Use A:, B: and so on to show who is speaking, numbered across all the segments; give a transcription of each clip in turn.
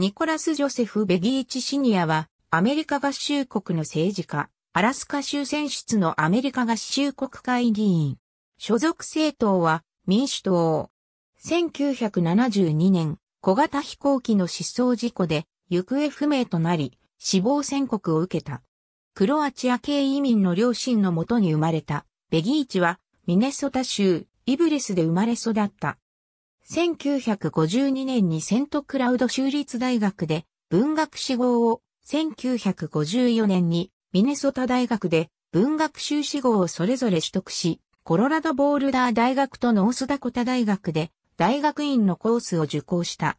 A: ニコラス・ジョセフ・ベギーチ・シニアは、アメリカ合衆国の政治家、アラスカ州選出のアメリカ合衆国会議員。所属政党は、民主党。1972年、小型飛行機の失踪事故で、行方不明となり、死亡宣告を受けた。クロアチア系移民の両親のもとに生まれた、ベギーチは、ミネソタ州、イブレスで生まれ育った。1952年にセントクラウド州立大学で文学士号を、1954年にミネソタ大学で文学修士号をそれぞれ取得し、コロラドボールダー大学とノースダコタ大学で大学院のコースを受講した。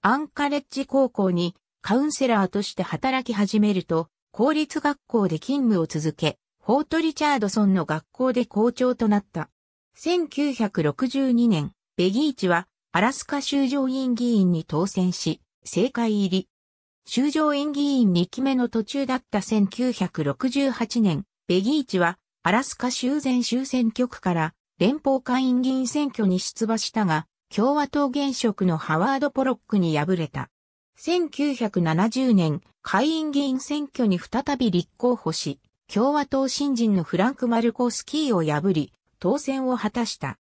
A: アンカレッジ高校にカウンセラーとして働き始めると、公立学校で勤務を続け、フォート・リチャードソンの学校で校長となった。1962年、ベギーチはアラスカ州上院議員に当選し、政界入り。州上院議員2期目の途中だった1968年、ベギーチは、アラスカ州前州選挙区から連邦会員議員選挙に出馬したが、共和党現職のハワード・ポロックに敗れた。1970年、会員議員選挙に再び立候補し、共和党新人のフランク・マルコスキーを破り、当選を果たした。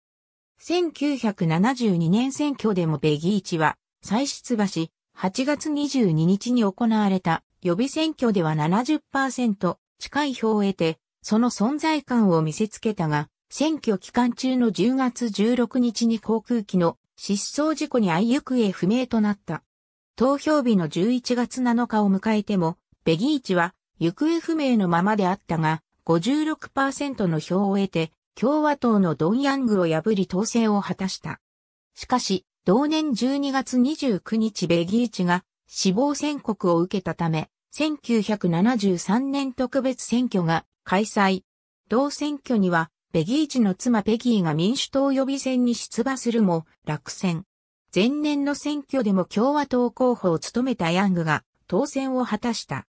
A: 1972年選挙でもベギーチは再出馬し、8月22日に行われた予備選挙では70%近い票を得て、その存在感を見せつけたが、選挙期間中の10月16日に航空機の失踪事故に相行方不明となった。投票日の11月7日を迎えても、ベギーチは行方不明のままであったが、56%の票を得て、共和党のドン・ヤングを破り当選を果たした。しかし、同年12月29日ベギーチが死亡宣告を受けたため、1973年特別選挙が開催。同選挙には、ベギーチの妻ペギーが民主党予備選に出馬するも落選。前年の選挙でも共和党候補を務めたヤングが当選を果たした。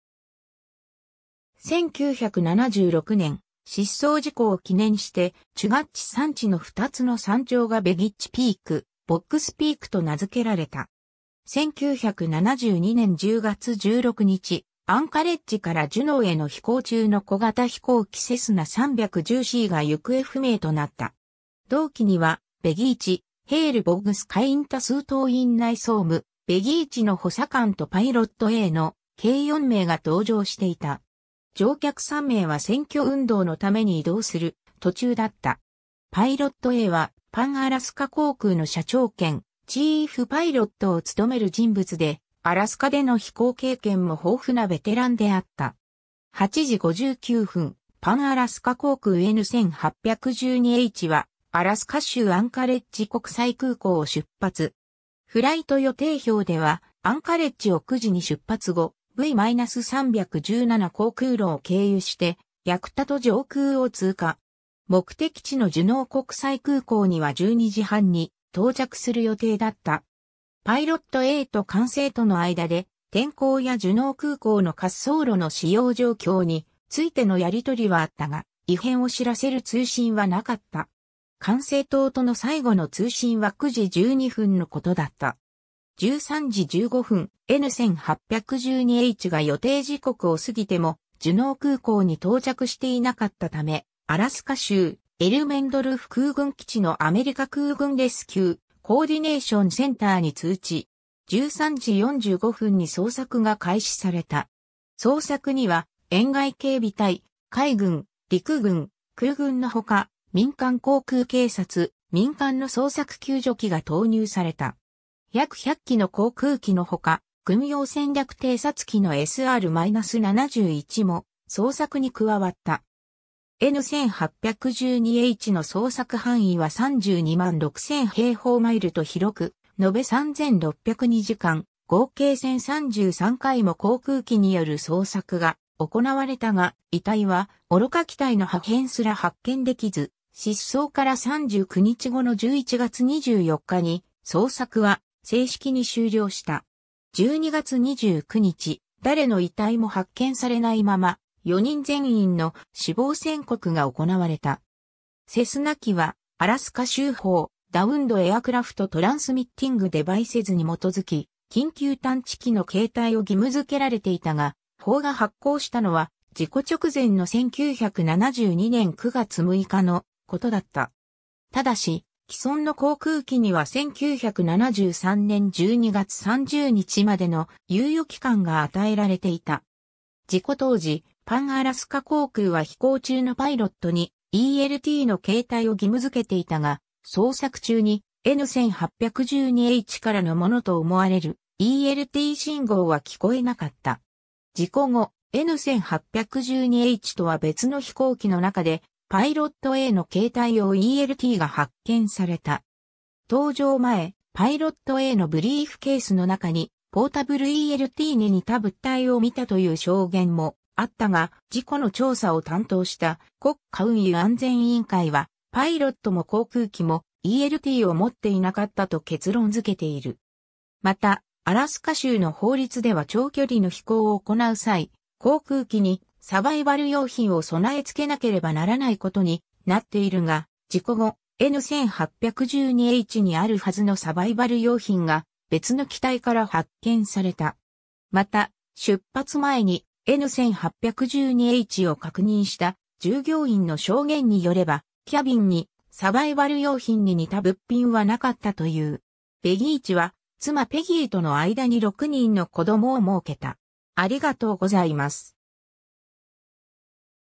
A: 1976年、失踪事故を記念して、チュガッチ山地の2つの山頂がベギッチピーク、ボックスピークと名付けられた。1972年10月16日、アンカレッジからジュノーへの飛行中の小型飛行機セスナ 310C が行方不明となった。同期には、ベギーチ、ヘールボグスカインタスートン内総務、ベギーチの補佐官とパイロット A の計4名が登場していた。乗客3名は選挙運動のために移動する途中だった。パイロット A はパンアラスカ航空の社長兼チーフパイロットを務める人物で、アラスカでの飛行経験も豊富なベテランであった。8時59分、パンアラスカ航空 N1812H は、アラスカ州アンカレッジ国際空港を出発。フライト予定表では、アンカレッジを9時に出発後、V-317 航空路を経由して、ヤクタト上空を通過。目的地のジュノー国際空港には12時半に到着する予定だった。パイロット A と管制との間で、天候やジュノー空港の滑走路の使用状況についてのやりとりはあったが、異変を知らせる通信はなかった。管制塔との最後の通信は9時12分のことだった。13時15分 N1812H が予定時刻を過ぎても、ジュノー空港に到着していなかったため、アラスカ州エルメンドルフ空軍基地のアメリカ空軍レスキューコーディネーションセンターに通知。13時45分に捜索が開始された。捜索には、沿外警備隊、海軍、陸軍、空軍のほか、民間航空警察、民間の捜索救助機が投入された。約100機の航空機のほか、軍用戦略偵察機の SR-71 も捜索に加わった。N1812H の捜索範囲は32万6000平方マイルと広く、延べ3602時間、合計1033回も航空機による捜索が行われたが、遺体は愚か機体の破片すら発見できず、失踪から39日後の11月24日に捜索は正式に終了した。12月29日、誰の遺体も発見されないまま、4人全員の死亡宣告が行われた。セスナ機は、アラスカ州法、ダウンドエアクラフトトランスミッティングデバイセズに基づき、緊急探知機の携帯を義務付けられていたが、法が発行したのは、事故直前の1972年9月6日のことだった。ただし、既存の航空機には1973年12月30日までの猶予期間が与えられていた。事故当時、パンアラスカ航空は飛行中のパイロットに ELT の携帯を義務付けていたが、捜索中に N1812H からのものと思われる ELT 信号は聞こえなかった。事故後、N1812H とは別の飛行機の中でパイロット A の携帯用 ELT が発見された。登場前、パイロット A のブリーフケースの中に、ポータブル ELT に似た物体を見たという証言もあったが、事故の調査を担当した国家運輸安全委員会は、パイロットも航空機も ELT を持っていなかったと結論付けている。また、アラスカ州の法律では長距離の飛行を行う際、航空機にサバイバル用品を備え付けなければならないことになっているが、事故後 N1812H にあるはずのサバイバル用品が別の機体から発見された。また、出発前に N1812H を確認した従業員の証言によれば、キャビンにサバイバル用品に似た物品はなかったという。ペギーチは妻ペギーとの間に6人の子供を設けた。ありがとうございます。